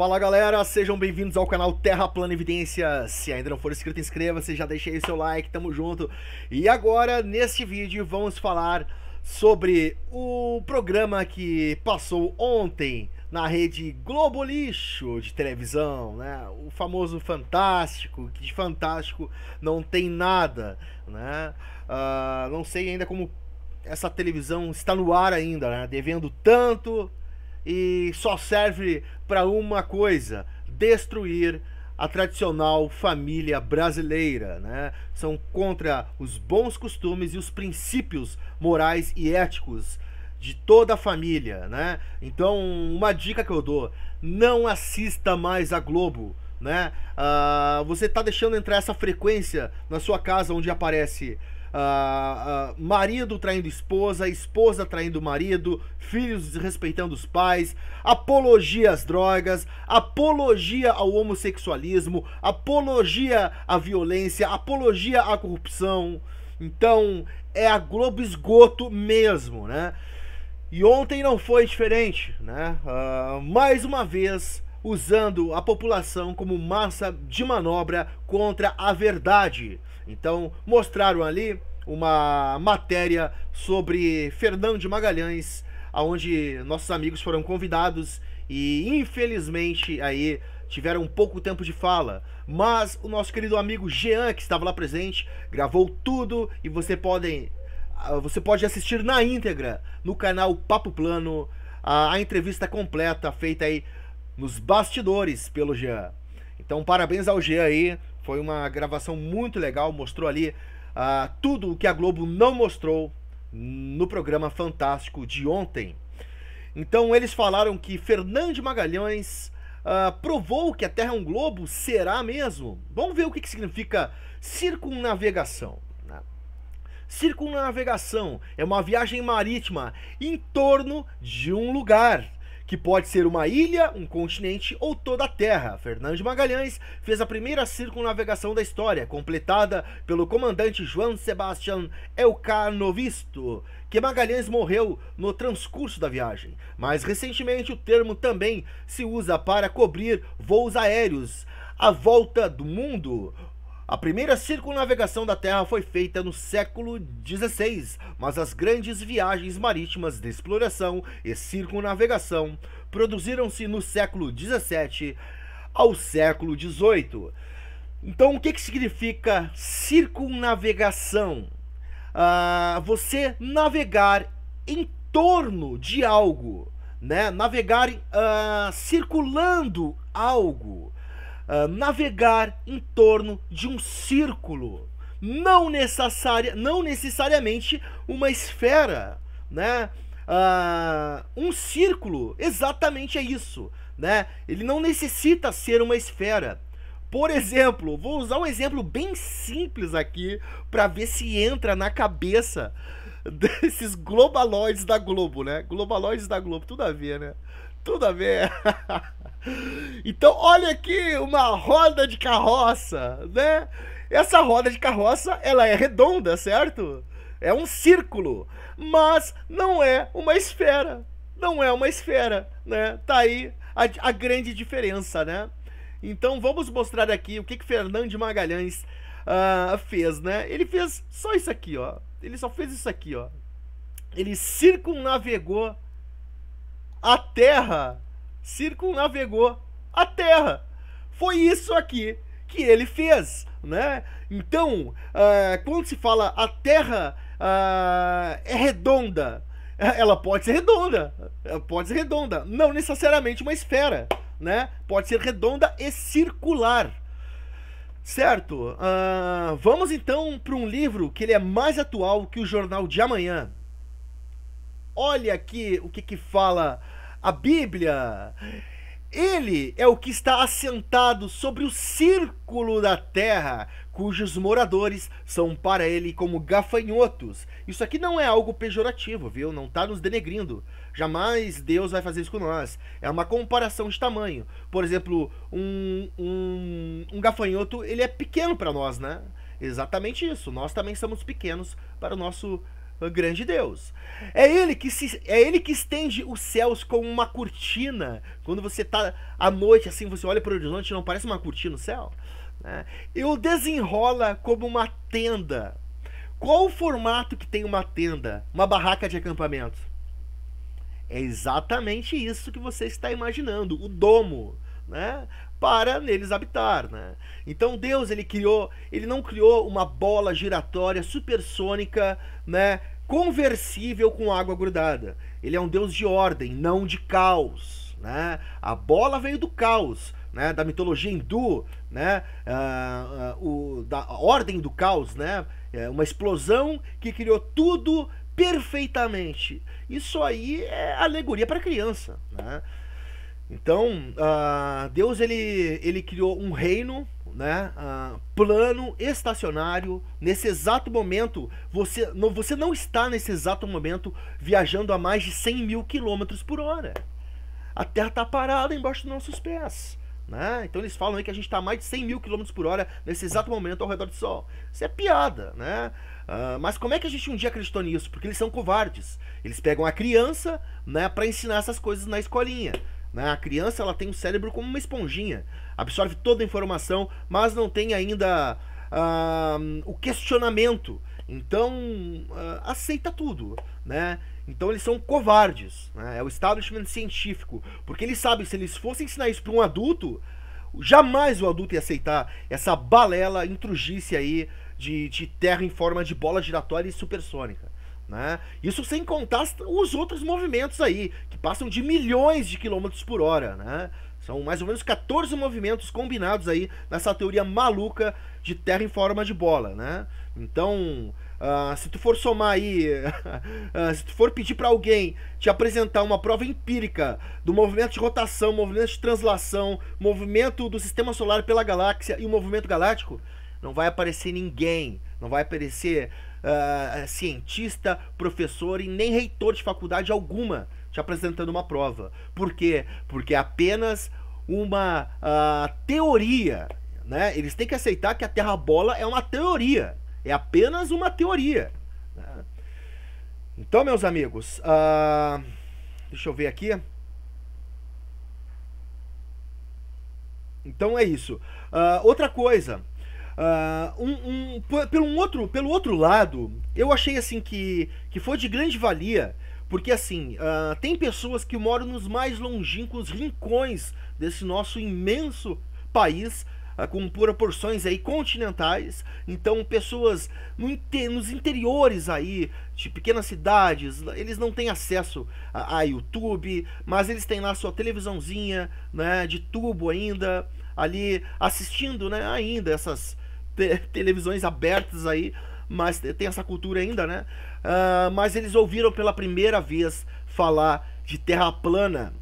Fala galera, sejam bem-vindos ao canal Terra Plana Evidência. Se ainda não for inscrito, inscreva-se, já deixei o seu like, tamo junto. E agora, neste vídeo, vamos falar sobre o programa que passou ontem na rede Globo Lixo de televisão, né? O famoso Fantástico, que de Fantástico não tem nada, né? Uh, não sei ainda como essa televisão está no ar ainda, né? Devendo tanto e só serve para uma coisa: destruir a tradicional família brasileira, né? São contra os bons costumes e os princípios morais e éticos de toda a família, né? Então, uma dica que eu dou: não assista mais a Globo, né? Uh, você tá deixando entrar essa frequência na sua casa onde aparece ah, ah, marido traindo esposa, esposa traindo marido, filhos desrespeitando os pais, apologia às drogas, apologia ao homossexualismo, apologia à violência, apologia à corrupção. Então, é a Globo esgoto mesmo, né? E ontem não foi diferente, né? Uh, mais uma vez, usando a população como massa de manobra contra a verdade. Então, mostraram ali uma matéria sobre Fernando de Magalhães, aonde nossos amigos foram convidados e infelizmente aí tiveram pouco tempo de fala, mas o nosso querido amigo Jean que estava lá presente gravou tudo e você podem ah, você pode assistir na íntegra no canal Papo Plano a, a entrevista completa feita aí nos bastidores pelo Jean. Então, parabéns ao Jean aí. Foi uma gravação muito legal, mostrou ali uh, tudo o que a Globo não mostrou no programa Fantástico de ontem. Então, eles falaram que Fernando Magalhães uh, provou que a Terra é um globo, será mesmo? Vamos ver o que, que significa circunnavegação. Né? Circunnavegação é uma viagem marítima em torno de um lugar que pode ser uma ilha, um continente ou toda a Terra. Fernando de Magalhães fez a primeira circunnavegação da história, completada pelo comandante João Sebastião Elcanovisto, que Magalhães morreu no transcurso da viagem. Mais recentemente, o termo também se usa para cobrir voos aéreos à volta do mundo a primeira circunnavegação da Terra foi feita no século XVI, mas as grandes viagens marítimas de exploração e circunnavegação produziram-se no século XVII ao século XVIII. Então, o que, que significa circunnavegação? Ah, você navegar em torno de algo, né? Navegar ah, circulando algo. Ah, navegar em torno de um círculo, não, necessaria, não necessariamente uma esfera, né? Uh, um círculo, exatamente é isso, né? Ele não necessita ser uma esfera. Por exemplo, vou usar um exemplo bem simples aqui para ver se entra na cabeça desses globaloides da Globo, né? Globaloides da Globo, tudo a ver, né? Tudo a ver. Então, olha aqui uma roda de carroça, né? Essa roda de carroça, ela é redonda, certo? É um círculo, mas não é uma esfera. Não é uma esfera, né? Tá aí a, a grande diferença, né? Então, vamos mostrar aqui o que que Fernando de Magalhães uh, fez, né? Ele fez só isso aqui, ó. Ele só fez isso aqui, ó. Ele circunavegou a Terra circunavegou a Terra. Foi isso aqui que ele fez, né? Então, uh, quando se fala a Terra uh, é redonda, ela pode ser redonda, pode ser redonda, não necessariamente uma esfera, né? Pode ser redonda e circular. Certo, uh, vamos então para um livro que ele é mais atual que o Jornal de Amanhã, Olha aqui o que, que fala a Bíblia. Ele é o que está assentado sobre o círculo da terra, cujos moradores são para ele como gafanhotos. Isso aqui não é algo pejorativo, viu? Não está nos denegrindo. Jamais Deus vai fazer isso com nós. É uma comparação de tamanho. Por exemplo, um, um, um gafanhoto, ele é pequeno para nós, né? Exatamente isso. Nós também somos pequenos para o nosso o grande Deus. É ele que se, é ele que estende os céus como uma cortina. Quando você está à noite assim, você olha para o horizonte, não parece uma cortina no céu? Né? E o desenrola como uma tenda. Qual o formato que tem uma tenda? Uma barraca de acampamento. É exatamente isso que você está imaginando, o domo, né? para neles habitar, né? Então Deus ele criou, ele não criou uma bola giratória supersônica, né, conversível com água grudada. Ele é um Deus de ordem, não de caos, né? A bola veio do caos, né, da mitologia hindu, né, uh, uh, o, da ordem do caos, né? É uma explosão que criou tudo perfeitamente. Isso aí é alegoria para criança, né? Então, uh, Deus ele, ele criou um reino, né, uh, plano, estacionário. Nesse exato momento, você não, você não está nesse exato momento viajando a mais de 100 mil quilômetros por hora. A Terra está parada embaixo dos nossos pés. Né? Então eles falam que a gente está a mais de 100 mil quilômetros por hora nesse exato momento ao redor do Sol. Isso é piada, né? Uh, mas como é que a gente um dia acreditou nisso? Porque eles são covardes. Eles pegam a criança né, para ensinar essas coisas na escolinha. Né? A criança ela tem o cérebro como uma esponjinha, absorve toda a informação, mas não tem ainda uh, o questionamento. Então uh, aceita tudo, né? Então eles são covardes, né? é o establishment científico, porque eles sabem que se eles fossem ensinar isso para um adulto, jamais o adulto ia aceitar essa balela, intrugice aí de, de terra em forma de bola giratória e supersônica. Né? Isso sem contar os outros movimentos aí, que passam de milhões de quilômetros por hora. Né? São mais ou menos 14 movimentos combinados aí nessa teoria maluca de terra em forma de bola. Né? Então, Uh, se tu for somar aí, uh, se tu for pedir para alguém te apresentar uma prova empírica do movimento de rotação, movimento de translação, movimento do sistema solar pela galáxia e o movimento galáctico, não vai aparecer ninguém, não vai aparecer ah, cientista, professor e nem reitor de faculdade alguma te apresentando uma prova. Por quê? Porque é apenas uma uh, teoria. Né? Eles têm que aceitar que a Terra bola é uma teoria. É apenas uma teoria. Né? Então, meus amigos, uh, deixa eu ver aqui. Então é isso. Uh, outra coisa, ah, um, um, pelo, um outro, pelo outro lado, eu achei assim que, que foi de grande valia, porque assim, uh, tem pessoas que moram nos mais longínquos rincões desse nosso imenso país, uh, com proporções aí continentais, então pessoas no inter, nos interiores aí, de pequenas cidades, eles não têm acesso a, a YouTube, mas eles têm lá sua televisãozinha, né, de tubo ainda, ali assistindo né, ainda essas, te televisões abertas aí, mas tem essa cultura ainda, né? Uh, mas eles ouviram pela primeira vez falar de Terra plana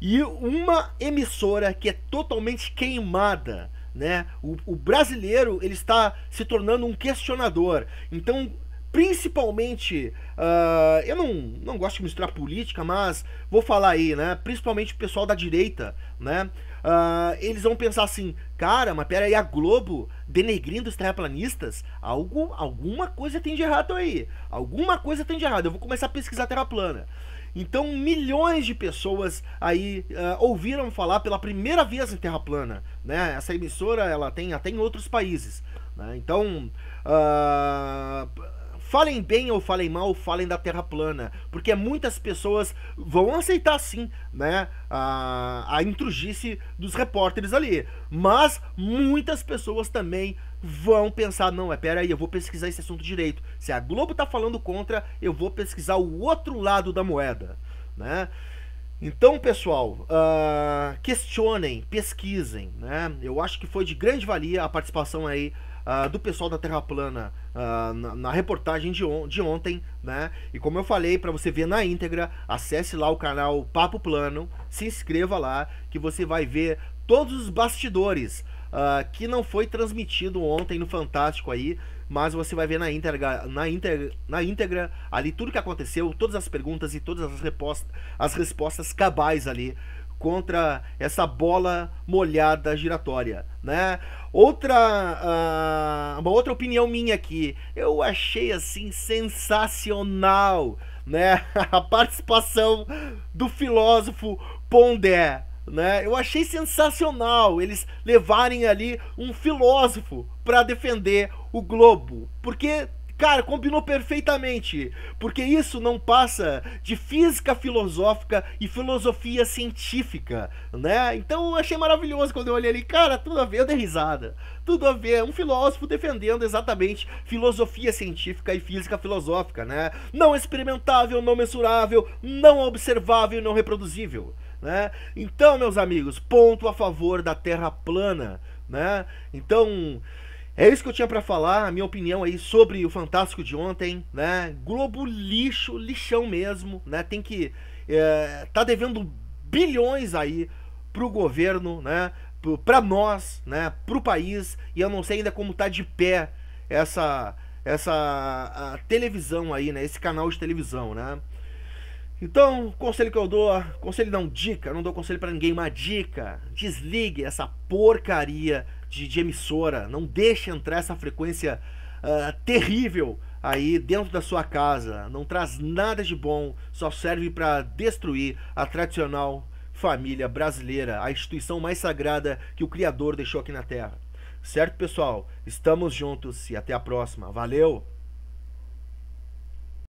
e uma emissora que é totalmente queimada, né? O, o brasileiro ele está se tornando um questionador. Então principalmente, uh, eu não, não gosto de misturar política, mas vou falar aí, né? Principalmente o pessoal da direita, né? Uh, eles vão pensar assim: Cara, mas pera aí, a Globo denegrindo os terraplanistas? Algo, alguma coisa tem de errado aí. Alguma coisa tem de errado. Eu vou começar a pesquisar terra plana. Então, milhões de pessoas aí uh, ouviram falar pela primeira vez em terra plana. Né? Essa emissora ela tem até em outros países. Né? Então, uh, Falem bem ou falem mal, falem da Terra plana, porque muitas pessoas vão aceitar sim, né, a, a intrugice dos repórteres ali, mas muitas pessoas também vão pensar, não, é, pera aí, eu vou pesquisar esse assunto direito. Se a Globo tá falando contra, eu vou pesquisar o outro lado da moeda, né? Então, pessoal, uh, questionem, pesquisem, né? Eu acho que foi de grande valia a participação aí uh, do pessoal da Terra Plana uh, na, na, reportagem de, on de, ontem, né? E como eu falei, para você ver na íntegra, acesse lá o canal Papo Plano, se inscreva lá, que você vai ver todos os bastidores que não foi transmitido ontem no Fantástico aí, mas você vai ver na íntegra, na íntegra, na íntegra ali tudo que aconteceu, todas as perguntas e todas as, repostas, as respostas cabais ali contra essa bola molhada giratória, né? Outra, uh, uma outra opinião minha aqui, eu achei assim sensacional, né? A participação do filósofo Pondé né? Eu achei sensacional eles levarem ali um filósofo para defender o globo, porque cara, combinou perfeitamente, porque isso não passa de física filosófica e filosofia científica, né? Então eu achei maravilhoso quando eu olhei ali, cara, tudo a ver, eu dei risada. Tudo a ver, um filósofo defendendo exatamente filosofia científica e física filosófica, né? Não experimentável, não mensurável, não observável e não reproduzível. Né? Então, meus amigos, ponto a favor da Terra plana. Né? Então, é isso que eu tinha para falar, a minha opinião aí sobre o Fantástico de ontem, né? Globo lixo, lixão mesmo, né? Tem que é, tá devendo bilhões aí pro governo, né? Para nós, né? Pro país e eu não sei ainda como tá de pé essa essa televisão aí, né? Esse canal de televisão, né? Então, conselho que eu dou, conselho não, dica, não dou conselho para ninguém, uma dica. Desligue essa porcaria de, de emissora, não deixe entrar essa frequência uh, terrível aí dentro da sua casa. Não traz nada de bom, só serve para destruir a tradicional família brasileira, a instituição mais sagrada que o Criador deixou aqui na Terra. Certo, pessoal? Estamos juntos e até a próxima. Valeu!